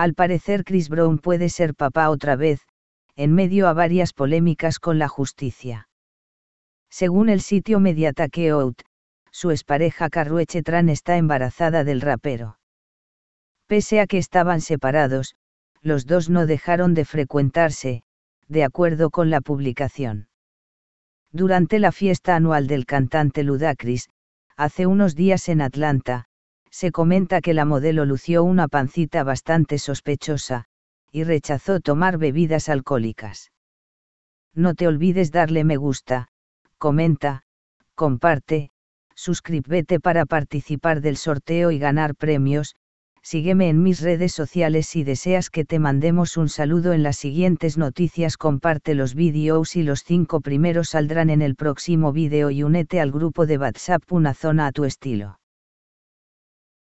Al parecer Chris Brown puede ser papá otra vez, en medio a varias polémicas con la justicia. Según el sitio Out, su expareja Carrueche Tran está embarazada del rapero. Pese a que estaban separados, los dos no dejaron de frecuentarse, de acuerdo con la publicación. Durante la fiesta anual del cantante Ludacris, hace unos días en Atlanta, se comenta que la modelo lució una pancita bastante sospechosa, y rechazó tomar bebidas alcohólicas. No te olvides darle me gusta, comenta, comparte, suscríbete para participar del sorteo y ganar premios, sígueme en mis redes sociales si deseas que te mandemos un saludo en las siguientes noticias comparte los vídeos y los cinco primeros saldrán en el próximo vídeo y únete al grupo de WhatsApp una zona a tu estilo.